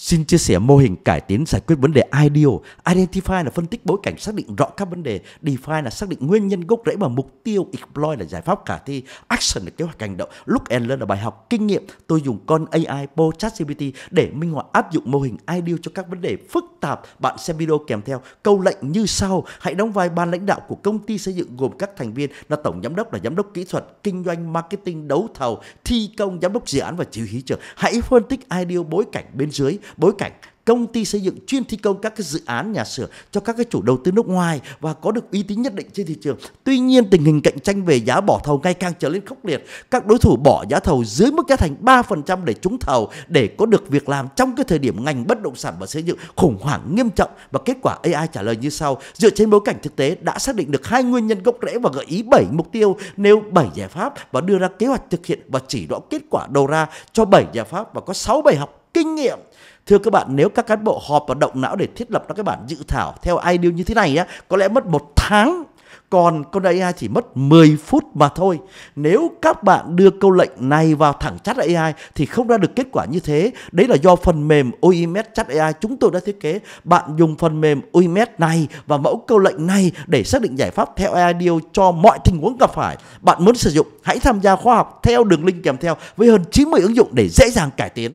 Xin chia sẻ mô hình cải tiến giải quyết vấn đề IDEAL. Identify là phân tích bối cảnh xác định rõ các vấn đề. Define là xác định nguyên nhân gốc rễ và mục tiêu. Exploit là giải pháp khả thi. Action là kế hoạch hành động. Look and learn là bài học kinh nghiệm. Tôi dùng con AI Po GPT để minh họa áp dụng mô hình IDEAL cho các vấn đề phức tạp. Bạn xem video kèm theo câu lệnh như sau. Hãy đóng vai ban lãnh đạo của công ty xây dựng gồm các thành viên là tổng giám đốc là giám đốc kỹ thuật, kinh doanh, marketing, đấu thầu, thi công, giám đốc dự án và chỉ huy trưởng. Hãy phân tích IDEAL bối cảnh bên dưới bối cảnh công ty xây dựng chuyên thi công các cái dự án nhà xưởng cho các cái chủ đầu tư nước ngoài và có được uy tín nhất định trên thị trường. Tuy nhiên tình hình cạnh tranh về giá bỏ thầu ngày càng trở nên khốc liệt. Các đối thủ bỏ giá thầu dưới mức giá thành 3% để trúng thầu để có được việc làm trong cái thời điểm ngành bất động sản và xây dựng khủng hoảng nghiêm trọng và kết quả AI trả lời như sau. Dựa trên bối cảnh thực tế đã xác định được hai nguyên nhân gốc rễ và gợi ý 7 mục tiêu, nêu 7 giải pháp và đưa ra kế hoạch thực hiện và chỉ rõ kết quả đầu ra cho 7 giải pháp và có 6 bài học kinh nghiệm thưa các bạn nếu các cán bộ họp và động não để thiết lập ra cái bản dự thảo theo ideal như thế này á có lẽ mất một tháng còn con AI chỉ mất 10 phút mà thôi. Nếu các bạn đưa câu lệnh này vào thẳng chat AI thì không ra được kết quả như thế. Đấy là do phần mềm OIMS chat AI chúng tôi đã thiết kế. Bạn dùng phần mềm OIMS này và mẫu câu lệnh này để xác định giải pháp theo AI điều cho mọi tình huống gặp phải. Bạn muốn sử dụng, hãy tham gia khóa học theo đường link kèm theo với hơn 90 ứng dụng để dễ dàng cải tiến.